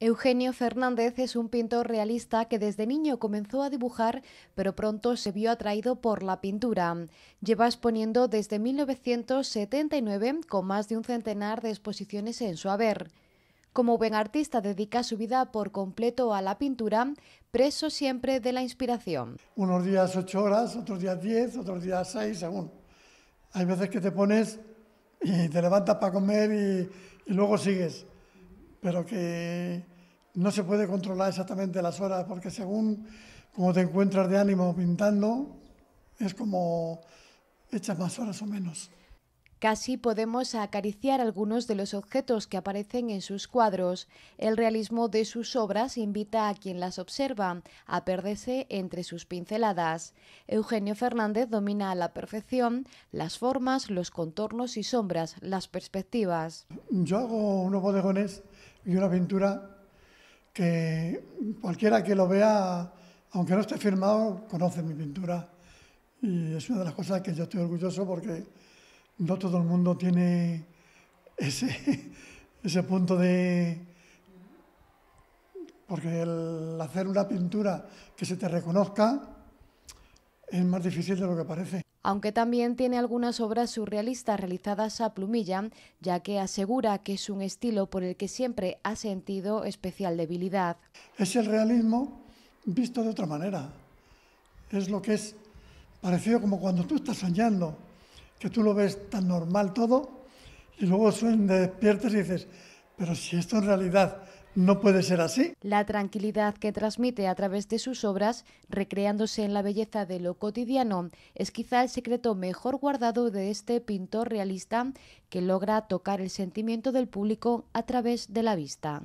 Eugenio Fernández es un pintor realista que desde niño comenzó a dibujar, pero pronto se vio atraído por la pintura. Lleva exponiendo desde 1979 con más de un centenar de exposiciones en su haber. Como buen artista dedica su vida por completo a la pintura, preso siempre de la inspiración. Unos días ocho horas, otros días diez, otros días seis, según. Hay veces que te pones y te levantas para comer y, y luego sigues pero que no se puede controlar exactamente las horas, porque según como te encuentras de ánimo pintando, es como echas más horas o menos. Casi podemos acariciar algunos de los objetos que aparecen en sus cuadros. El realismo de sus obras invita a quien las observa a perderse entre sus pinceladas. Eugenio Fernández domina a la perfección las formas, los contornos y sombras, las perspectivas. Yo hago unos bodegones y una pintura que cualquiera que lo vea, aunque no esté firmado, conoce mi pintura. Y es una de las cosas que yo estoy orgulloso porque no todo el mundo tiene ese, ese punto de... Porque el hacer una pintura que se te reconozca es más difícil de lo que parece aunque también tiene algunas obras surrealistas realizadas a plumilla, ya que asegura que es un estilo por el que siempre ha sentido especial debilidad. Es el realismo visto de otra manera. Es lo que es parecido como cuando tú estás soñando, que tú lo ves tan normal todo y luego te despiertas y dices, pero si esto en realidad no puede ser así. La tranquilidad que transmite a través de sus obras, recreándose en la belleza de lo cotidiano, es quizá el secreto mejor guardado de este pintor realista que logra tocar el sentimiento del público a través de la vista.